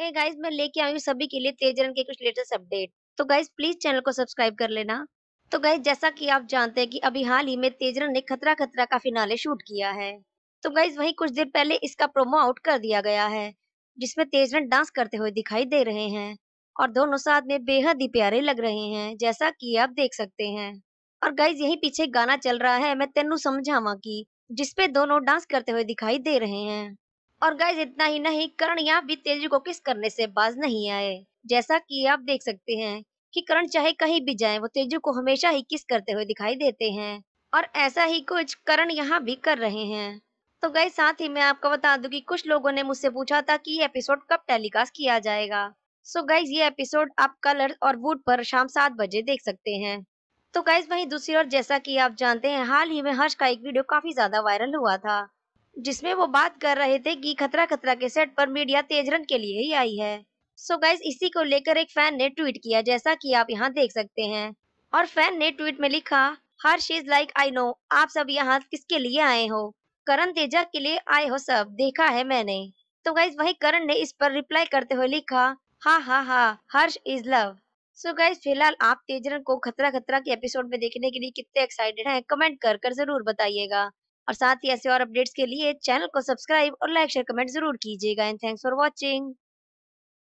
hey guys, मैं लेके आई हूँ सभी के लिए तेजरन के कुछ लेटेस्ट अपडेट तो गाइज प्लीज चैनल को सब्सक्राइब कर लेना तो गाइज जैसा कि आप जानते हैं कि अभी हाल ही में तेजरन ने खतरा खतरा का फिनाले शूट किया है तो गाइज वही कुछ देर पहले इसका प्रोमो आउट कर दिया गया है जिसमें तेजरन डांस करते हुए दिखाई दे रहे हैं और दोनों साथ में बेहद ही प्यारे लग रहे हैं जैसा कि आप देख सकते हैं और गाइज यही पीछे गाना चल रहा है मैं तेनू समझावा की जिसपे दोनों डांस करते हुए दिखाई दे रहे हैं और गाइज इतना ही नहीं करण यहाँ भी तेजू को किस करने से बाज नहीं आए जैसा कि आप देख सकते हैं कि करण चाहे कहीं भी जाए वो तेजू को हमेशा ही किस करते हुए दिखाई देते हैं और ऐसा ही कुछ करण यहाँ भी कर रहे हैं तो गए साथ ही मैं आपको बता दूं कि कुछ लोगों ने मुझसे पूछा था कि ये एपिसोड कब टेलीकास्ट किया जाएगा सो so गाइज ये एपिसोड आप कलर और वूड पर शाम सात बजे देख सकते हैं तो गाइज वहीं दूसरी ओर जैसा कि आप जानते हैं हाल ही में हर्ष का एक वीडियो काफी ज्यादा वायरल हुआ था जिसमें वो बात कर रहे थे कि खतरा खतरा के सेट पर मीडिया तेज रन के लिए ही आई है सो so गाइज इसी को लेकर एक फैन ने ट्वीट किया जैसा कि आप यहाँ देख सकते हैं और फैन ने ट्वीट में लिखा हर शीज लाइक आई नो आप सब यहाँ किसके लिए आए हो करण तेजा के लिए आए हो सब देखा है मैंने तो गाइज वही करण ने इस पर रिप्लाई करते हुए लिखा हाँ हाँ हाँ Harsh is love so guys फिलहाल आप तेजरन को खतरा खतरा के एपिसोड में देखने के लिए कितने एक्साइटेड हैं कमेंट कर कर जरूर बताइएगा और साथ ही ऐसे और अपडेट्स के लिए चैनल को सब्सक्राइब और लाइक शेयर कमेंट जरूर कीजिएगा एंड थैंक्स फॉर वॉचिंग